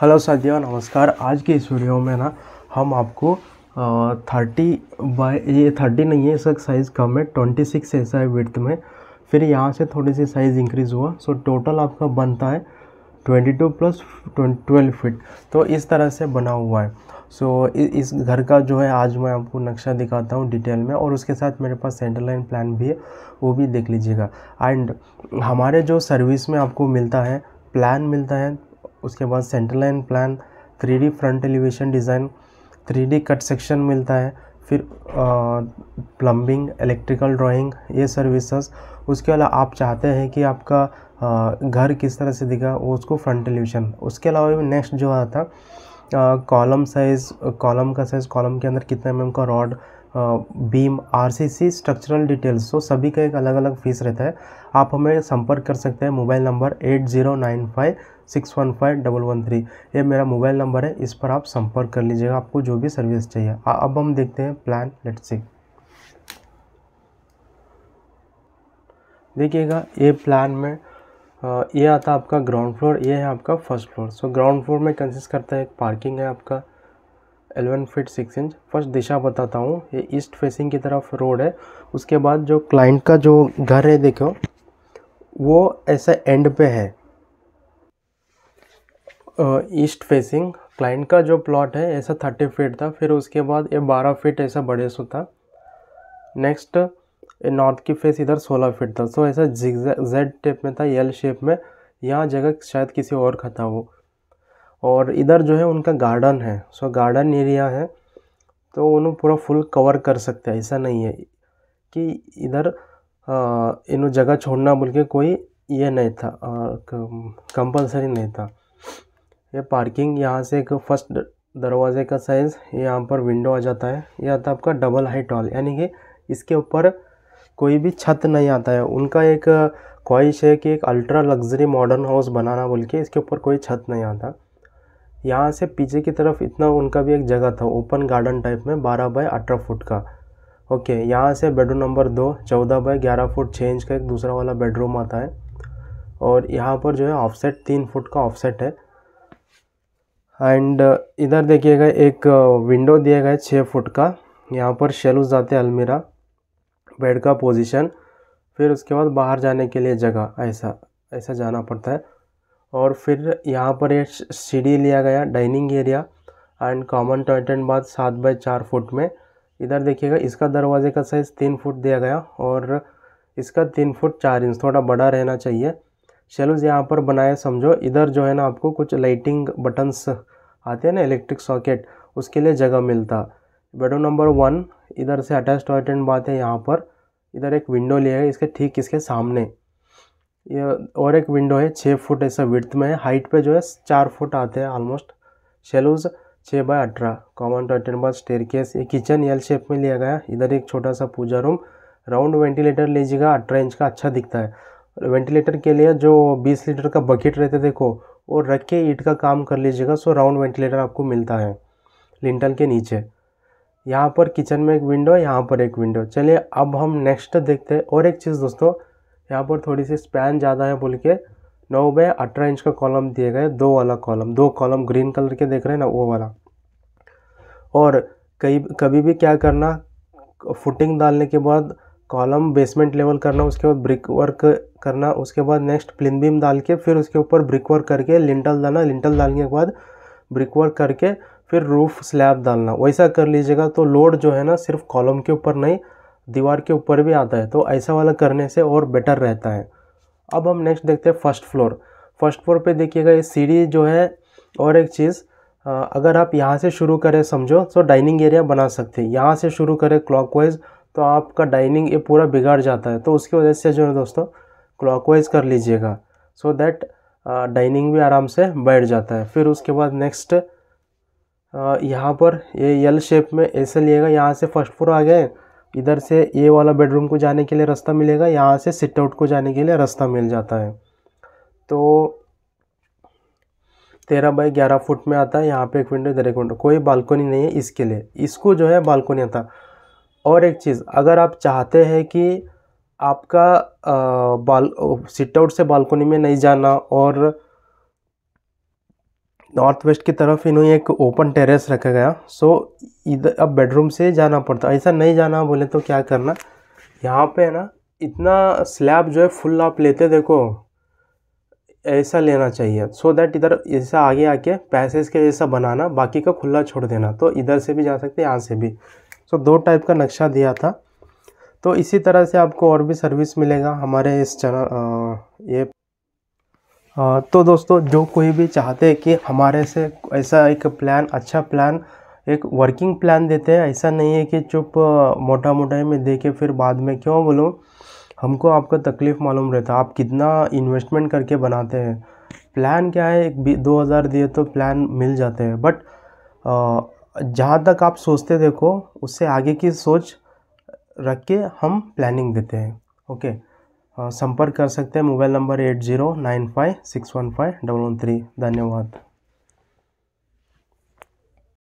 hello साथियों नमस्कार आज के इस वीडियो में ना हम आपको थर्टी बाई ये थर्टी नहीं है इसका साइज़ कम है ट्वेंटी सिक्स ऐसा है विर्थ में फिर यहाँ से थोड़ी सी साइज़ इंक्रीज़ हुआ सो टोटल आपका बनता है twenty two plus twelve feet तो इस तरह से बना हुआ है सो so, इस घर का जो है आज मैं आपको नक्शा दिखाता हूँ डिटेल में और उसके साथ मेरे पास सेंटर लाइन प्लान भी है वो भी देख लीजिएगा एंड हमारे जो सर्विस में आपको मिलता है प्लान मिलता है उसके बाद centre line plan three front elevation design three cut section मिलता है फिर प्लम्बिंग इलेक्ट्रिकल ड्राइंग ये सर्विसेज उसके अलावा आप चाहते हैं कि आपका घर किस तरह से दिखा वो उसको फ्रंट एलिवेशन उसके अलावा भी नेक्स्ट जो आता कॉलम साइज़ कॉलम का साइज़ कॉलम के अंदर कितना एम mm का rod beam RCC structural details तो सभी का एक अलग अलग फीस रहता है आप हमें संपर्क कर सकते हैं mobile number eight zero nine five six one five double one three ये मेरा मोबाइल नंबर है इस पर आप संपर्क कर लीजिएगा आपको जो भी सर्विस चाहिए अब हम देखते हैं प्लान लेट सी देखिएगा ये प्लान में ये आता आपका ग्राउंड फ्लोर ये है आपका first floor so ground floor में कंसिस्ट करता है एक पार्किंग है आपका eleven feet six inch first दिशा बताता हूँ ये ईस्ट फेसिंग की तरफ रोड है उसके बाद जो क्लाइंट का जो घर है देखो वो ऐसा एंड पे है ईस्ट फेसिंग क्लाइंट का जो प्लॉट है ऐसा थर्टी फीट था फिर उसके बाद ये बारह फीट ऐसा बड़े सो था नेक्स्ट नॉर्थ की फेस इधर सोलह फीट था सो ऐसा जेड टेप में था एल शेप में यहाँ जगह शायद किसी और का था वो और इधर जो है उनका गार्डन है सो गार्डन एरिया है तो उन्हें पूरा फुल कवर कर सकते हैं ऐसा नहीं है कि इधर इन जगह छोड़ना बोल के कोई ये नहीं था कंपलसरी नहीं था ये पार्किंग यहाँ से एक फर्स्ट दरवाजे का साइज़ यहाँ पर विंडो आ जाता है यह आता तो आपका डबल हाइट हॉल यानी कि इसके ऊपर कोई भी छत नहीं आता है उनका एक ख्वाहिश है कि एक अल्ट्रा लग्जरी मॉडर्न हाउस बनाना बोल के इसके ऊपर कोई छत नहीं आता यहाँ से पीछे की तरफ इतना उनका भी एक जगह था ओपन गार्डन टाइप में बारह बाय अठारह फुट का ओके यहाँ से बेडरूम नंबर दो चौदह बाय ग्यारह फुट छः इंच का एक दूसरा वाला बेडरूम आता है और यहाँ पर जो है ऑफसेट तीन फुट का ऑफसेट है एंड uh, इधर देखिएगा एक विंडो uh, दिया गया है छः फुट का यहाँ पर शेलूस जाते हैं अलमीरा बेड का पोजीशन फिर उसके बाद बाहर जाने के लिए जगह ऐसा ऐसा जाना पड़ता है और फिर यहाँ पर एक सीढ़ी लिया गया dining area and common toilet and bath सात बाई चार फुट में इधर देखिएगा इसका दरवाजे का साइज़ तीन फुट दिया गया और इसका तीन फुट चार इंच थोड़ा बड़ा रहना चाहिए शेलूज यहाँ पर बनाया समझो इधर जो है ना आपको कुछ लाइटिंग बटन्स आते हैं ना इलेक्ट्रिक सॉकेट उसके लिए जगह मिलता बेडरूम नंबर वन इधर से अटैच टॉयलेट एंड बात है यहाँ पर इधर एक विंडो लिया है इसके ठीक इसके सामने ये और एक विंडो है छः फुट ऐसा विड्थ में है हाइट पे जो है चार फुट आते हैं ऑलमोस्ट शेलूज छः बाय अठारह कॉमन टॉयलेट बाद स्टेयर केस ये किचन एल शेप में लिया गया इधर एक छोटा सा पूजा रूम राउंड वेंटिलेटर लीजिएगा अठारह इंच का अच्छा दिखता है वेंटिलेटर के लिए जो बीस लीटर का बकेट रहते देखो वो रख के ईट का काम कर लीजिएगा सो राउंड वेंटिलेटर आपको मिलता है लिंटल के नीचे यहाँ पर किचन में एक विंडो है यहाँ पर एक विंडो चलिए अब हम नेक्स्ट देखते हैं और एक चीज़ दोस्तों यहाँ पर थोड़ी सी स्पैन ज़्यादा है बोल के नौ बाय अठारह इंच का कॉलम दिए गए दो वाला कॉलम दो कॉलम ग्रीन कलर के देख रहे हैं ना वो वाला और कई कभी भी क्या करना फुटिंग डालने के बाद कॉलम बेसमेंट लेवल करना उसके बाद ब्रिक वर्क करना उसके बाद नेक्स्ट प्लिन बीम डाल के फिर उसके ऊपर ब्रिक वर्क करके लिंटल डालना लिंटल डालने के बाद ब्रिक वर्क करके फिर रूफ स्लैब डालना वैसा कर लीजिएगा तो लोड जो है ना सिर्फ कॉलम के ऊपर नहीं दीवार के ऊपर भी आता है तो ऐसा वाला करने से और बेटर रहता है अब हम नेक्स्ट देखते हैं फर्स्ट फ्लोर फर्स्ट फ्लोर पे देखिएगा ये सीढ़ी जो है और एक चीज़ अगर आप यहाँ से शुरू करें समझो तो डाइनिंग एरिया बना सकते हैं यहाँ से शुरू करें क्लॉक तो आपका डाइनिंग ये पूरा बिगाड़ जाता है तो उसकी वजह से जो है दोस्तों क्लॉक कर लीजिएगा सो दैट डाइनिंग भी आराम से बैठ जाता है फिर उसके बाद नेक्स्ट यहाँ पर ये यल शेप में ऐसे लिएगा यहाँ से फर्स्ट फ्लोर आ गए इधर से ए वाला बेडरूम को जाने के लिए रास्ता मिलेगा यहाँ से सिट आउट को जाने के लिए रास्ता मिल जाता है तो तेरह बाई ग्यारह फुट में आता है यहाँ पे एक विंडो इधर एक विंडो कोई बालकोनी नहीं है इसके लिए इसको जो है बालकोनी आता और एक चीज़ अगर आप चाहते हैं कि आपका आ, बाल सिट आउट से बालकोनी में नहीं जाना और नॉर्थ वेस्ट की तरफ इन्होंने एक ओपन टेरेस रखा गया सो इधर अब बेडरूम से जाना पड़ता ऐसा नहीं जाना बोले तो क्या करना यहाँ पे है ना इतना स्लैब जो है फुल आप लेते देखो ऐसा लेना चाहिए सो so दैट इधर ऐसा आगे आके पैसेज के जैसा बनाना बाकी का खुला छोड़ देना तो इधर से भी जा सकते यहाँ से भी सो so, दो टाइप का नक्शा दिया था तो इसी तरह से आपको और भी सर्विस मिलेगा हमारे इस चैनल ये तो दोस्तों जो कोई भी चाहते हैं कि हमारे से ऐसा एक प्लान अच्छा प्लान एक वर्किंग प्लान देते हैं ऐसा नहीं है कि चुप मोटा मोटा में दे के फिर बाद में क्यों बोलो हमको आपका तकलीफ़ मालूम रहता आप कितना इन्वेस्टमेंट करके बनाते हैं प्लान क्या है एक दो हज़ार दिए तो प्लान मिल जाते हैं बट जहाँ तक आप सोचते देखो उससे आगे की सोच रख के हम प्लानिंग देते हैं ओके संपर्क कर सकते हैं mobile number eight zero nine five six one five double one three धन्यवाद